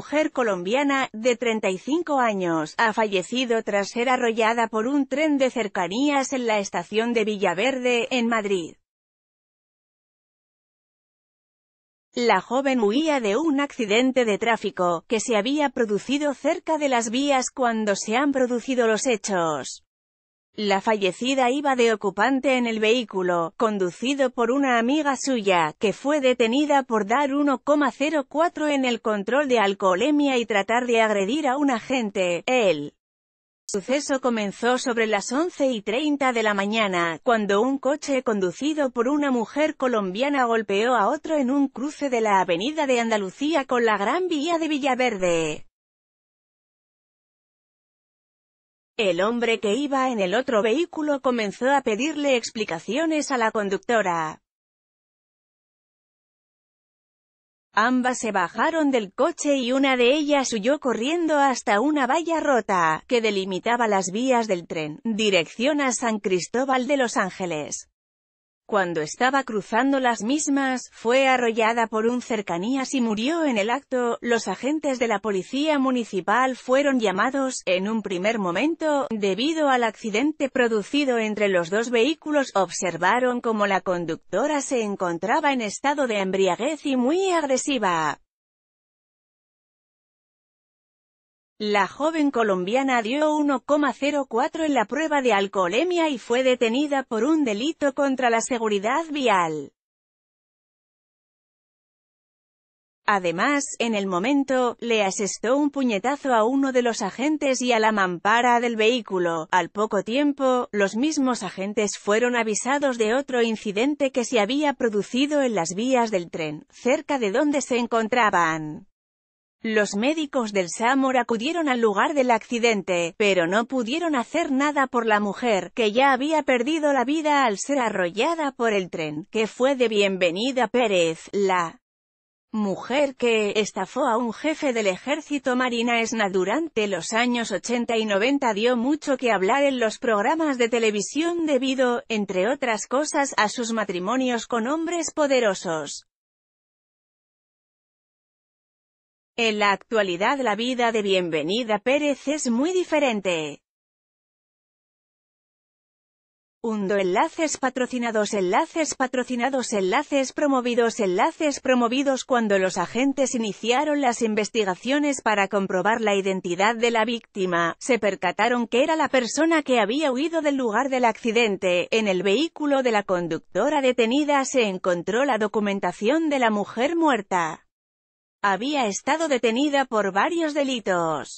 mujer colombiana, de 35 años, ha fallecido tras ser arrollada por un tren de cercanías en la estación de Villaverde, en Madrid. La joven huía de un accidente de tráfico, que se había producido cerca de las vías cuando se han producido los hechos. La fallecida iba de ocupante en el vehículo, conducido por una amiga suya, que fue detenida por dar 1,04 en el control de alcoholemia y tratar de agredir a un agente. Él suceso comenzó sobre las 11 y 30 de la mañana, cuando un coche conducido por una mujer colombiana golpeó a otro en un cruce de la avenida de Andalucía con la Gran Vía de Villaverde. El hombre que iba en el otro vehículo comenzó a pedirle explicaciones a la conductora. Ambas se bajaron del coche y una de ellas huyó corriendo hasta una valla rota, que delimitaba las vías del tren, dirección a San Cristóbal de Los Ángeles. Cuando estaba cruzando las mismas, fue arrollada por un cercanías y murió en el acto. Los agentes de la policía municipal fueron llamados, en un primer momento, debido al accidente producido entre los dos vehículos, observaron como la conductora se encontraba en estado de embriaguez y muy agresiva. La joven colombiana dio 1,04 en la prueba de alcoholemia y fue detenida por un delito contra la seguridad vial. Además, en el momento, le asestó un puñetazo a uno de los agentes y a la mampara del vehículo. Al poco tiempo, los mismos agentes fueron avisados de otro incidente que se había producido en las vías del tren, cerca de donde se encontraban. Los médicos del SAMOR acudieron al lugar del accidente, pero no pudieron hacer nada por la mujer, que ya había perdido la vida al ser arrollada por el tren, que fue de Bienvenida Pérez, la mujer que estafó a un jefe del ejército Marina Esna durante los años 80 y 90 dio mucho que hablar en los programas de televisión debido, entre otras cosas, a sus matrimonios con hombres poderosos. En la actualidad la vida de Bienvenida Pérez es muy diferente. Hundo enlaces patrocinados enlaces patrocinados enlaces promovidos enlaces promovidos Cuando los agentes iniciaron las investigaciones para comprobar la identidad de la víctima, se percataron que era la persona que había huido del lugar del accidente. En el vehículo de la conductora detenida se encontró la documentación de la mujer muerta. Había estado detenida por varios delitos.